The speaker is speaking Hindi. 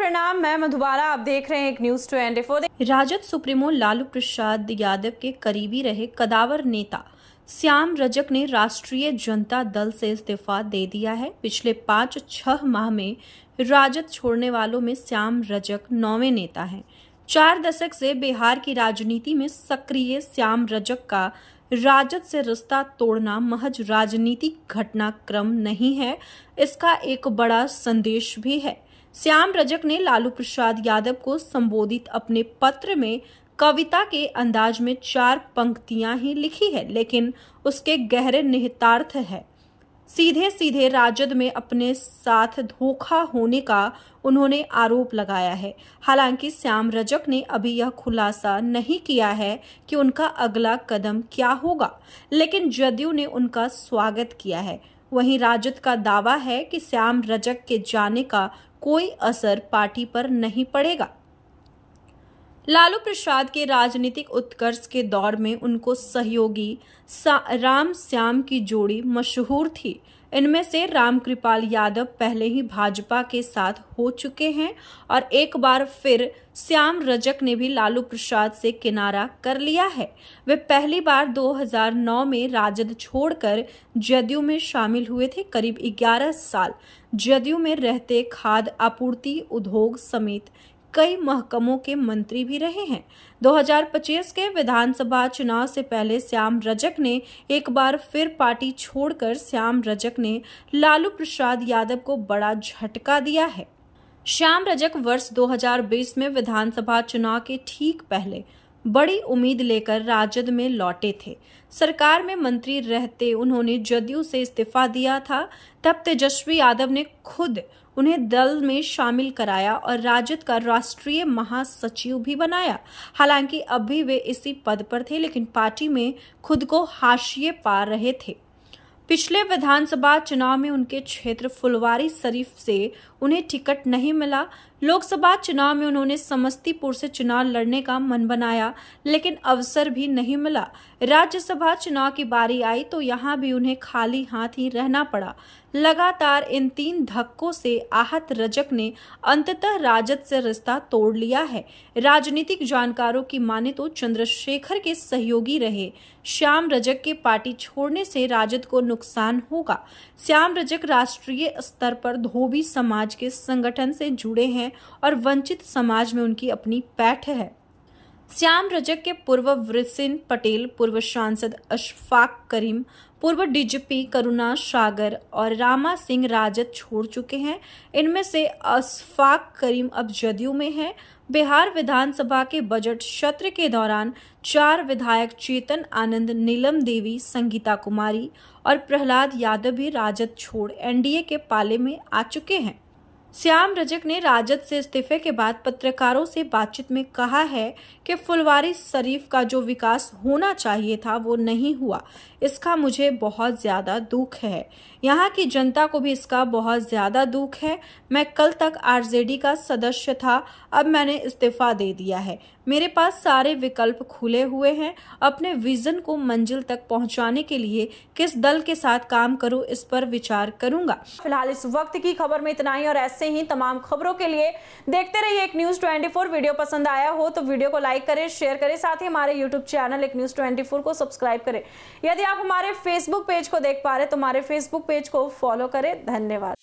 प्रणाम मैं मधुबाला आप देख रहे हैं एक news twenty four Rajad supremo Lalu Prasad Yadav के करीबी रहे कदावर नेता श्याम रजक ने राष्ट्रीय जनता दल से इस्तीफा दे दिया है पिछले पाँच छह माह में राजद छोड़ने वालों में श्याम रजक नौवे नेता हैं चार दशक से बिहार की राजनीति में सक्रिय श्याम रजक का राजद से रिश्ता तोड़ना महज राजनीतिक घटनाक्रम नहीं है इसका एक बड़ा संदेश भी है श्याम रजक ने लालू प्रसाद यादव को संबोधित अपने पत्र में कविता के अंदाज में चार पंक्तियां ही लिखी है लेकिन उसके गहरे निहितार्थ है सीधे सीधे राजद में अपने साथ धोखा होने का उन्होंने आरोप लगाया है हालांकि श्याम रजक ने अभी यह खुलासा नहीं किया है कि उनका अगला कदम क्या होगा लेकिन जदयू ने उनका स्वागत किया है वहीं राजद का दावा है कि श्याम रजक के जाने का कोई असर पार्टी पर नहीं पड़ेगा लालू प्रसाद के राजनीतिक उत्कर्ष के दौर में उनको सहयोगी राम श्याम की जोड़ी मशहूर थी इनमें से रामकृपाल यादव पहले ही भाजपा के साथ हो चुके हैं और एक बार फिर श्याम रजक ने भी लालू प्रसाद से किनारा कर लिया है वे पहली बार 2009 में राजद छोड़कर जदयू में शामिल हुए थे करीब 11 साल जदयू में रहते खाद आपूर्ति उद्योग समेत कई महकमों के मंत्री भी रहे हैं 2025 के विधानसभा चुनाव से पहले श्याम रजक ने एक बार फिर पार्टी छोड़कर श्याम रजक ने लालू प्रसाद यादव को बड़ा झटका दिया है श्याम रजक वर्ष 2020 में विधानसभा चुनाव के ठीक पहले बड़ी उम्मीद लेकर राजद में लौटे थे सरकार में मंत्री रहते उन्होंने जदयू से इस्तीफा दिया था तब तेजस्वी यादव ने खुद उन्हें दल में शामिल कराया और राजद का राष्ट्रीय महासचिव भी बनाया हालांकि अब भी वे इसी पद पर थे लेकिन पार्टी में खुद को हाशिए पा रहे थे पिछले विधानसभा चुनाव में उनके क्षेत्र फुलवारी शरीफ से उन्हें टिकट नहीं मिला लोकसभा चुनाव में उन्होंने समस्तीपुर से चुनाव लड़ने का मन बनाया लेकिन अवसर भी नहीं मिला राज्यसभा चुनाव की बारी आई तो यहाँ भी उन्हें खाली हाथ ही रहना पड़ा लगातार इन तीन धक्कों से आहत रजक ने अंततः राजद से रिश्ता तोड़ लिया है राजनीतिक जानकारों की माने तो चंद्रशेखर के सहयोगी रहे श्याम रजक के पार्टी छोड़ने से राजद को नुकसान होगा श्याम रजक राष्ट्रीय स्तर पर धोबी समाज के संगठन से जुड़े हैं और वंचित समाज में उनकी अपनी पैठ है श्याम रजक के पूर्व वृसिन पटेल पूर्व सांसद अशफाक करीम पूर्व डीजीपी करुणा सागर और रामा सिंह राजद छोड़ चुके हैं इनमें से अशफाक करीम अब जदयू में हैं बिहार विधानसभा के बजट सत्र के दौरान चार विधायक चेतन आनंद नीलम देवी संगीता कुमारी और प्रहलाद यादव भी राजद छोड़ एनडीए के पाले में आ चुके हैं श्याम रजक ने राजद से इस्तीफे के बाद पत्रकारों से बातचीत में कहा है कि फुलवारी शरीफ का जो विकास होना चाहिए था वो नहीं हुआ इसका मुझे बहुत ज़्यादा दुख है यहाँ की जनता को भी इसका बहुत ज़्यादा दुख है मैं कल तक आरजेडी का सदस्य था अब मैंने इस्तीफा दे दिया है मेरे पास सारे विकल्प खुले हुए हैं अपने विजन को मंजिल तक पहुंचाने के लिए किस दल के साथ काम करूं इस पर विचार करूंगा फिलहाल इस वक्त की खबर में इतना ही और ऐसे ही तमाम खबरों के लिए देखते रहिए एक न्यूज 24 वीडियो पसंद आया हो तो वीडियो को लाइक करें शेयर करें साथ ही हमारे यूट्यूब चैनल एक न्यूज ट्वेंटी को सब्सक्राइब करें यदि आप हमारे फेसबुक पेज को देख पा रहे तो हमारे फेसबुक पेज को फॉलो करें धन्यवाद